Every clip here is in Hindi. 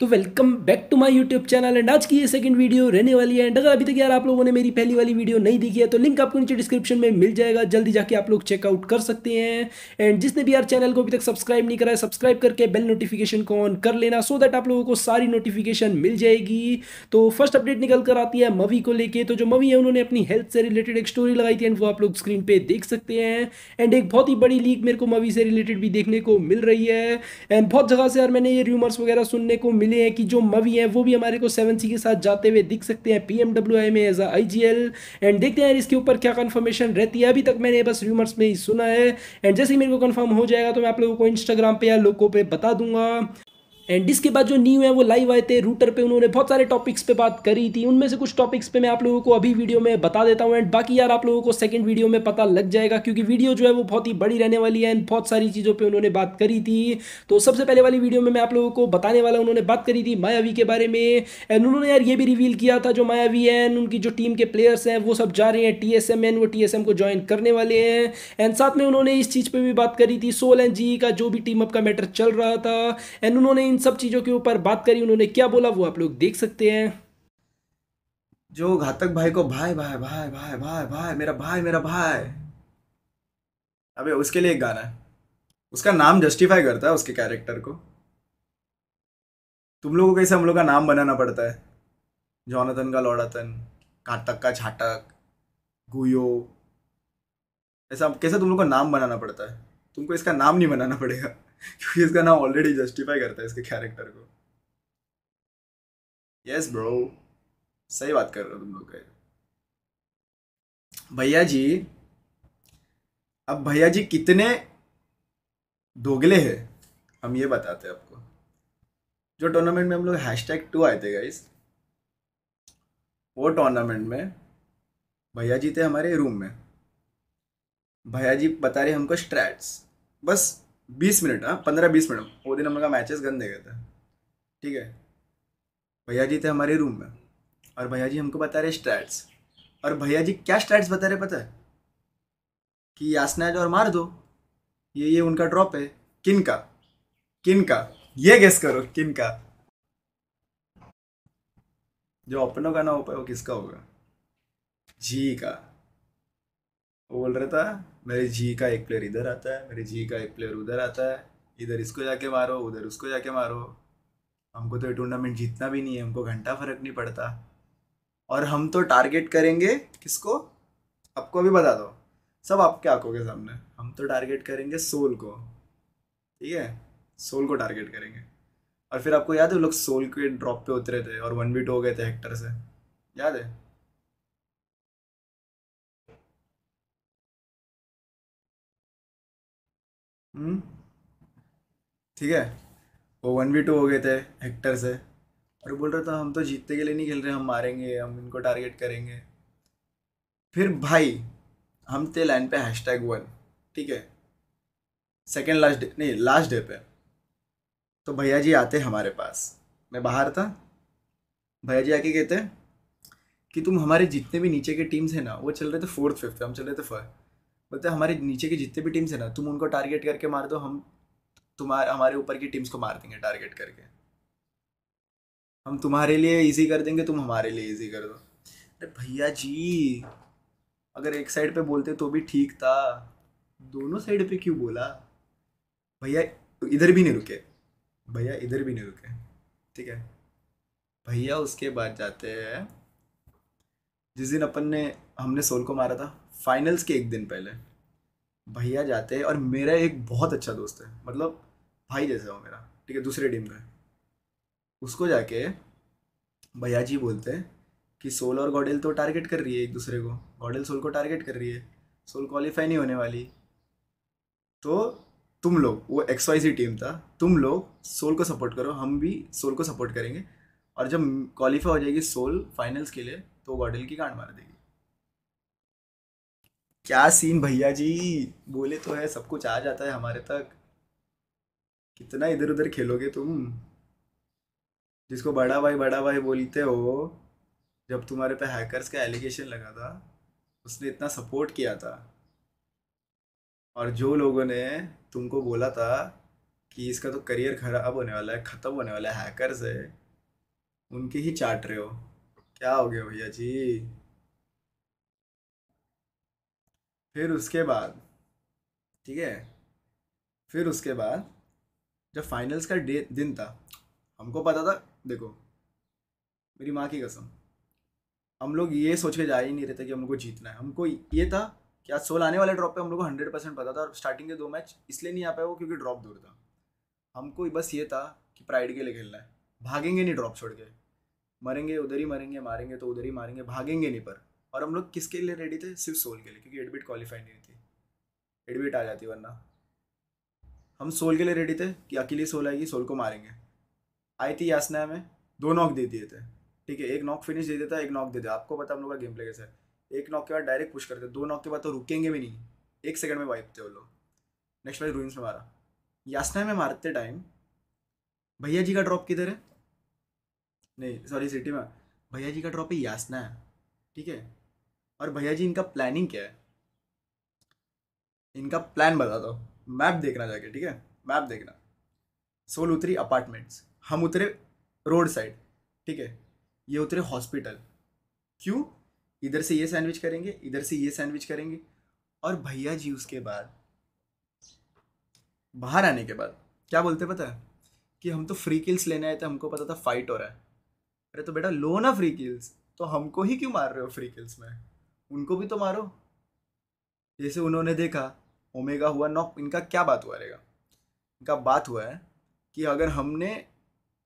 तो welcome back to my YouTube channel and आज की ये सेकंड वीडियो रहने वाली है एंड अगर अभी तक यार आप लोगों ने मेरी पहली वाली वीडियो नहीं देखी है तो लिंक आपको नीचे डिस्क्रिप्शन में मिल जाएगा जल्दी जाके आप लोग चेकआउट कर सकते हैं एंड जिसने भी यार चैनल को अभी तक सब्सक्राइब नहीं करा है सब्सक्राइब करके बेल नोटिफिकेशन को ऑन कर लेना सो so दैट आप लोगों को सारी नोटिफिकेशन मिल जाएगी तो फर्स्ट अपडेट निकल कर आती है मवी को लेकर तो जो मवी है उन्होंने अपनी हेल्थ से रिलेटेड एक स्टोरी लगाई थी एंड वो आप लोग स्क्रीन पर देख सकते हैं एंड एक बहुत ही बड़ी लीक मेरे को मवी से रिलेटेड भी देखने को मिल रही है एंड बहुत जगह से यार मैंने ये र्यूमर्स वगैरह सुनने को मिल मिले हैं कि जो मवी हैं वो भी हमारे को सेवन सी के साथ जाते हुए दिख सकते हैं पी एम डब्ल्यू आई में as I G L and देखते हैं इसके ऊपर क्या कन्फर्मेशन रहती है अभी तक मैंने बस रूमर्स में ही सुना है एंड जैसे ही मेरे को कन्फर्म हो जाएगा तो मैं आप लोगों को इंस्टाग्राम पे या लोगों पे बता दूंगा एंड इसके बाद जो न्यू है वो लाइव आए थे रूटर पे उन्होंने बहुत सारे टॉपिक्स पे बात करी थी उनमें से कुछ टॉपिक्स पे मैं आप लोगों को अभी वीडियो में बता देता हूँ एंड बाकी यार आप लोगों को सेकंड वीडियो में पता लग जाएगा क्योंकि वीडियो जो है वो बहुत ही बड़ी रहने वाली है एंड बहुत सारी चीज़ों पर उन्होंने बात करी थी तो सबसे पहले वाली वीडियो में मैं आप लोगों को बताने वाला उन्होंने बात करी थी मायावी के बारे में एंड उन्होंने यार ये भी रिवील किया था जो मायावी है उनकी जो टीम के प्लेयर्स हैं वो सब जा रहे हैं टी एस एम एन वो टी एस एम को ज्वाइन करने वाले हैं एंड साथ में उन्होंने इस चीज़ पर भी बात करी थी सोल एंड जी का जो भी टीम अप का मैटर चल रहा था एंड उन्होंने इन सब चीज़ों के ऊपर बात करी उन्होंने क्या बोला वो आप लोग देख सकते हैं जो घातक भाई को भाई भाई भाई भाई भाई भाई मेरा भाई मेरा भाई अबे उसके लिए एक गाना है उसका नाम जस्टिफाई करता है उसके कैरेक्टर को तुम लोगों को कैसे हम लोग का नाम बनाना पड़ता है जॉनथन का लौड़ातन घातक का छाटक गुयो ऐसा कैसे तुम लोग का नाम बनाना पड़ता है तुमको इसका नाम नहीं बनाना पड़ेगा क्योंकि इसका नाम ऑलरेडी जस्टिफाई करता है इसके कैरेक्टर को यस ब्रो सही बात कर रहे हो तुम लोग का भैया जी अब भैया जी कितने दोगले हैं हम ये बताते हैं आपको जो टूर्नामेंट में हम लोग हैश टैग टू आए थे गाइस वो टूर्नामेंट में भैया जी थे हमारे रूम में भैया जी बता रहे हमको स्ट्रैट्स बस बीस मिनट हाँ पंद्रह बीस मिनट वो दिन हम लोग मैचेस मैचेस दे गए थे ठीक है भैया जी थे हमारे रूम में और भैया जी हमको बता रहे स्ट्रैट्स और भैया जी क्या स्ट्रैट्स बता रहे पता है कि यासना और मार दो ये ये उनका ड्रॉप है किन का किन का ये गेस करो किन का जो अपनों का ना हो पाए वो किसका होगा जी का बोल रहा था मेरे जी का एक प्लेयर इधर आता है मेरे जी का एक प्लेयर उधर आता है इधर इसको जाके मारो उधर उसको जाके मारो हमको तो ये टूर्नामेंट जीतना भी नहीं है हमको घंटा फर्क नहीं पड़ता और हम तो टारगेट करेंगे किसको आपको अभी बता दो सब आपके आंखों के सामने हम तो टारगेट करेंगे सोल को ठीक है सोल को टारगेट करेंगे और फिर आपको याद है वो लोग सोल के ड्रॉप पे उतरे थे और वन बीट हो गए थे हेक्टर से याद है हम्म? ठीक है वो वन वी टू हो गए थे हेक्टर से और बोल रहा था हम तो जीतने के लिए नहीं खेल रहे हम मारेंगे हम इनको टारगेट करेंगे फिर भाई हम थे लाइन पे हैश टैग वन ठीक है सेकेंड लास्ट डे नहीं लास्ट डे पे तो भैया जी आते हमारे पास मैं बाहर था भैया जी आके कहते कि तुम हमारे जितने भी नीचे के टीम्स हैं ना वो चल रहे थे फोर्थ फिफ्थ हम चल रहे थे फर्स्ट बोलते तो हमारे नीचे की जितने भी टीम्स है ना तुम उनको टारगेट करके मार दो हम तुम्हारे हमारे ऊपर की टीम्स को मार देंगे टारगेट करके हम तुम्हारे लिए इजी कर देंगे तुम हमारे लिए इजी कर दो अरे भैया जी अगर एक साइड पे बोलते तो भी ठीक था दोनों साइड पे क्यों बोला भैया इधर भी नहीं रुके भैया इधर भी नहीं रुके ठीक है भैया उसके बाद जाते हैं जिस दिन अपन ने हमने सोल को मारा था फाइनल्स के एक दिन पहले भैया जाते हैं और मेरा एक बहुत अच्छा दोस्त है मतलब भाई जैसा हो मेरा ठीक है दूसरे टीम का उसको जाके भैया जी बोलते हैं कि सोल और गॉडेल तो टारगेट कर रही है एक दूसरे को गॉडेल सोल को टारगेट कर रही है सोल क्वालिफाई नहीं होने वाली तो तुम लोग वो एक्स वाई सी टीम था तुम लोग सोल को सपोर्ट करो हम भी सोल को सपोर्ट करेंगे और जब क्वालिफाई हो जाएगी सोल फाइनल्स के लिए तो गॉडेल की गांड मार देगी क्या सीन भैया जी बोले तो है सब कुछ आ जाता है हमारे तक कितना इधर उधर खेलोगे तुम जिसको बड़ा भाई बड़ा भाई बोलते हो जब तुम्हारे पे हैकर्स का एलिगेशन लगा था उसने इतना सपोर्ट किया था और जो लोगों ने तुमको बोला था कि इसका तो करियर खराब होने वाला है ख़त्म होने वाला है हैकर्स है उनके ही चाट रहे हो क्या हो गया भैया जी फिर उसके बाद ठीक है फिर उसके बाद जब फाइनल्स का डे दिन था हमको पता था देखो मेरी माँ की कसम हम लोग ये सोच के जा ही नहीं रहते कि हम लोग को जीतना है हमको ये था कि आज सोल आने वाले ड्रॉप पे हम लोग को हंड्रेड परसेंट पता था और स्टार्टिंग के दो मैच इसलिए नहीं आ पाए वो क्योंकि ड्रॉप दूर था हमको बस ये था कि प्राइड के लिए खेलना है भागेंगे नहीं ड्रॉप छोड़ के मरेंगे उधर ही मरेंगे मारेंगे तो उधर ही मारेंगे भागेंगे नहीं पर और हम लोग किसके लिए रेडी थे सिर्फ सोल के लिए क्योंकि एडमिट क्वालिफाई नहीं थी एडमिट आ जाती वरना हम सोल के लिए रेडी थे कि अकेली सोल आएगी सोल को मारेंगे आई थी यासना में दो नॉक दे दिए थे ठीक है एक नॉक फिनिश दे देता एक नॉक दे देता आपको पता हम लोग का गेम प्ले कैसे है एक नॉक के बाद डायरेक्ट पुश करते दो नॉक के बाद तो रुकेंगे भी नहीं एक सेकंड में वाइप थे वो लोग नेक्स्ट मैच रूइंस में मारा यासना में मारते टाइम भैया जी का ड्रॉप किधर है नहीं सॉरी सिटी में भैया जी का ड्रॉप है यासना है ठीक है और भैया जी इनका प्लानिंग क्या है इनका प्लान बता दो मैप देखना जाके ठीक है मैप देखना सोल उतरी अपार्टमेंट्स हम उतरे रोड साइड ठीक है ये उतरे हॉस्पिटल क्यों इधर से ये सैंडविच करेंगे इधर से ये सैंडविच करेंगे और भैया जी उसके बाद बाहर आने के बाद क्या बोलते पता है कि हम तो फ्री किल्स लेने आए थे हमको पता था फाइट हो रहा है अरे तो बेटा लो ना फ्री किल्स तो हमको ही क्यों मार रहे हो फ्री किल्स में उनको भी तो मारो जैसे उन्होंने देखा ओमेगा हुआ नॉक इनका क्या बात हुआ रहेगा इनका बात हुआ है कि अगर हमने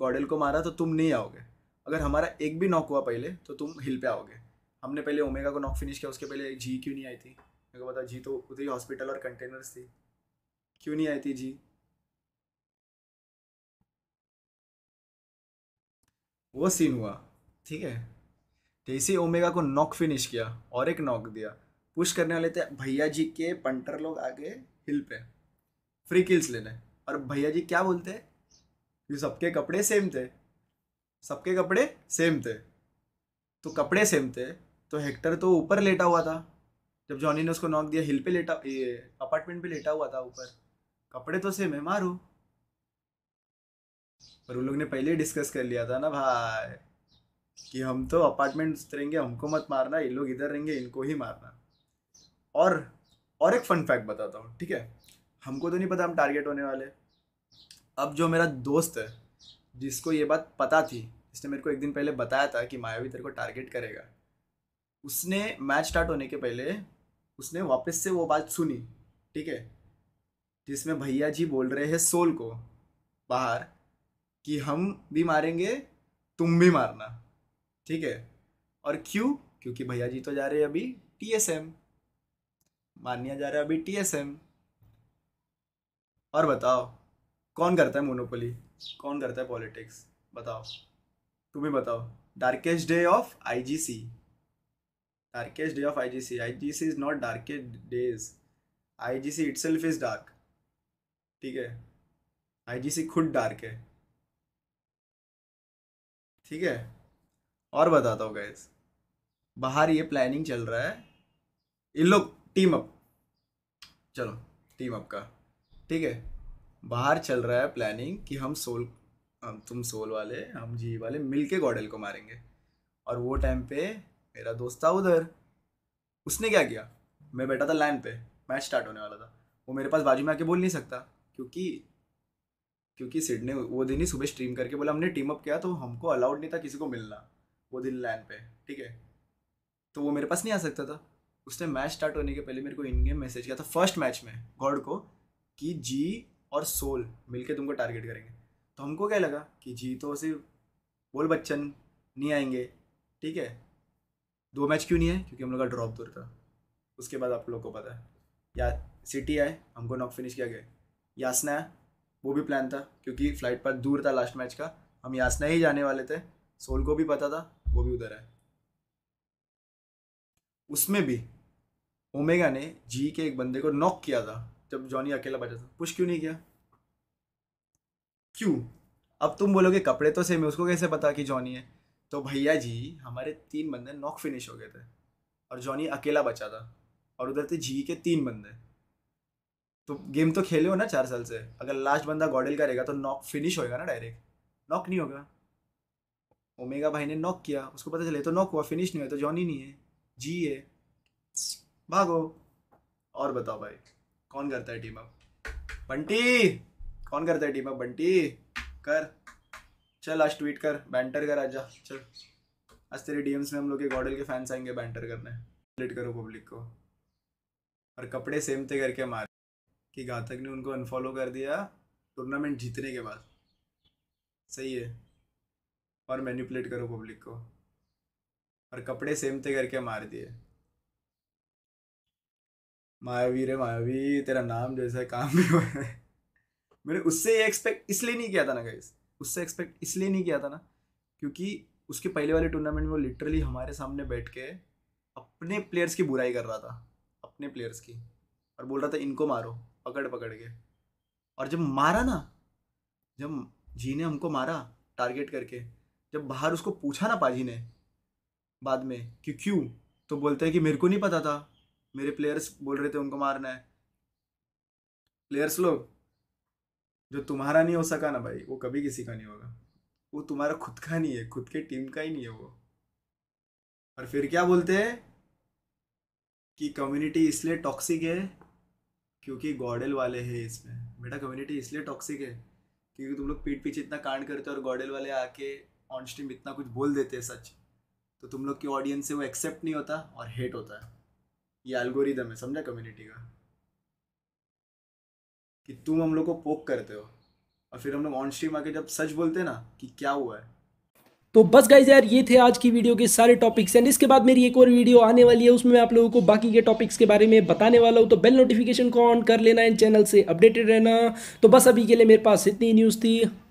गॉडल को मारा तो तुम नहीं आओगे अगर हमारा एक भी नॉक हुआ पहले तो तुम हिल पे आओगे हमने पहले ओमेगा को नॉक फिनिश किया उसके पहले जी क्यों नहीं आई थी मेरे को पता जी तो उधर ही हॉस्पिटल और कंटेनर्स थी क्यों नहीं आई थी जी वो सीन हुआ ठीक है तो ओमेगा को नॉक फिनिश किया और एक नॉक दिया पुश करने वाले थे भैया जी के पंटर लोग आगे हिल पे फ्री किल्स लेने और भैया जी क्या बोलते कि सबके कपड़े सेम थे सबके कपड़े सेम थे तो कपड़े सेम थे तो हेक्टर तो ऊपर लेटा हुआ था जब जॉनी ने उसको नॉक दिया हिल पे लेटा ये अपार्टमेंट पे लेटा हुआ था ऊपर कपड़े तो सेम है मारू पर उन लोग ने पहले ही डिस्कस कर लिया था ना भाई कि हम तो अपार्टमेंट रहेंगे हमको मत मारना ये लोग इधर रहेंगे इनको ही मारना और और एक फन फैक्ट बताता हूँ ठीक है हमको तो नहीं पता हम टारगेट होने वाले अब जो मेरा दोस्त है जिसको ये बात पता थी जिसने मेरे को एक दिन पहले बताया था कि मायावी तेरे को टारगेट करेगा उसने मैच स्टार्ट होने के पहले उसने वापस से वो बात सुनी ठीक है जिसमें भैया जी बोल रहे हैं सोल को बाहर कि हम भी मारेंगे तुम भी मारना ठीक है और क्यों क्योंकि भैया जी तो जा रहे हैं अभी टीएसएम मानिया जा रहा है अभी टीएसएम और बताओ कौन करता है मोनोपोली कौन करता है पॉलिटिक्स बताओ तुम्हें बताओ darkest day of I G C darkest day of I G C I G C is not darkest days I G C itself is dark ठीक है आई जी सी खुद डार्क है ठीक है और बताता हूँ गैस बाहर ये प्लानिंग चल रहा है इन लोग टीम अप चलो टीम अप का ठीक है बाहर चल रहा है प्लानिंग कि हम सोल हम तुम सोल वाले हम जी वाले मिल के गॉडल को मारेंगे और वो टाइम पे मेरा दोस्त था उधर उसने क्या किया मैं बैठा था लाइन पे मैच स्टार्ट होने वाला था वो मेरे पास बाजू में आके बोल नहीं सकता क्योंकि क्योंकि सिड ने वो दिन ही सुबह स्ट्रीम करके बोला हमने टीम अप किया तो हमको अलाउड नहीं था किसी को मिलना वो दिन लैंड पे ठीक है तो वो मेरे पास नहीं आ सकता था उसने मैच स्टार्ट होने के पहले मेरे को इन गेम मैसेज किया था फर्स्ट मैच में गॉड को कि जी और सोल मिलके तुमको टारगेट करेंगे तो हमको क्या लगा कि जी तो सिर्फ बोल बच्चन नहीं आएंगे ठीक है दो मैच क्यों नहीं है क्योंकि हम लोग का ड्रॉप दूर था उसके बाद आप लोग को पता है या सिटी आए हमको नॉक फिनिश किया गया यासना वो भी प्लान था क्योंकि फ्लाइट पर दूर था लास्ट मैच का हम यासना ही जाने वाले थे सोल को भी पता था वो भी उधर है उसमें भी ओमेगा ने जी के एक बंदे को नॉक किया था जब जॉनी अकेला बचा था पुश क्यों नहीं किया क्यों अब तुम बोलोगे कपड़े तो सेम है उसको कैसे पता कि जॉनी है तो भैया जी हमारे तीन बंदे नॉक फिनिश हो गए थे और जॉनी अकेला बचा था और उधर थे जी के तीन बंदे तो गेम तो खेले हो ना चार साल से अगर लास्ट बंदा गॉडल करेगा तो नॉक फिनिश होएगा ना डायरेक्ट नॉक नहीं होगा ओमेगा भाई ने नॉक किया उसको पता चले तो नॉक हुआ फिनिश नहीं हुआ तो जॉनी नहीं है जी है भागो और बताओ भाई कौन करता है टीम अप बंटी कौन करता है टीम अप बंटी कर चल आज ट्वीट कर बैंटर कर आजा चल आज तेरे डीएम्स में हम लोग के गॉडल के फैंस आएंगे बैंटर करने लिट करो पब्लिक को और कपड़े सेम थे करके मारे कि घातक ने उनको अनफॉलो कर दिया टूर्नामेंट जीतने के बाद सही है और मैनिपुलेट करो पब्लिक को और कपड़े सेम थे करके मार दिए मायावी रे मायावी तेरा नाम जैसा काम भी हुआ है मैंने उससे एक्सपेक्ट इसलिए नहीं किया था ना गाइस उससे एक्सपेक्ट इसलिए नहीं किया था ना क्योंकि उसके पहले वाले टूर्नामेंट में वो लिटरली हमारे सामने बैठ के अपने प्लेयर्स की बुराई कर रहा था अपने प्लेयर्स की और बोल रहा था इनको मारो पकड़ पकड़ के और जब मारा ना जब जी ने हमको मारा टारगेट करके जब बाहर उसको पूछा ना पाजी ने बाद में कि क्यों तो बोलते हैं कि मेरे को नहीं पता था मेरे प्लेयर्स बोल रहे थे उनको मारना है प्लेयर्स लोग जो तुम्हारा नहीं हो सका ना भाई वो कभी किसी का नहीं होगा वो तुम्हारा खुद का नहीं है खुद के टीम का ही नहीं है वो और फिर क्या बोलते हैं कि कम्युनिटी इसलिए टॉक्सिक है क्योंकि गॉडेल वाले हैं इसमें बेटा कम्युनिटी इसलिए टॉक्सिक है क्योंकि तुम लोग पीठ पीछे इतना कांड करते हो और गॉडेल वाले आके ऑन स्ट्रीम इतना कुछ बोल देते हैं सच तो तुम लोग की ऑडियंस से वो एक्सेप्ट नहीं होता और हेट होता है ये एल्गोरिदम है समझा कम्युनिटी का कि तुम हम लोग को पोक करते हो और फिर हम लोग ऑन स्ट्रीम आके जब सच बोलते हैं ना कि क्या हुआ है तो बस गाइज यार ये थे आज की वीडियो के सारे टॉपिक्स एंड इसके बाद मेरी एक और वीडियो आने वाली है उसमें मैं आप लोगों को बाकी के टॉपिक्स के बारे में बताने वाला हूँ तो बेल नोटिफिकेशन को ऑन कर लेना एंड चैनल से अपडेटेड रहना तो बस अभी के लिए मेरे पास इतनी न्यूज़ थी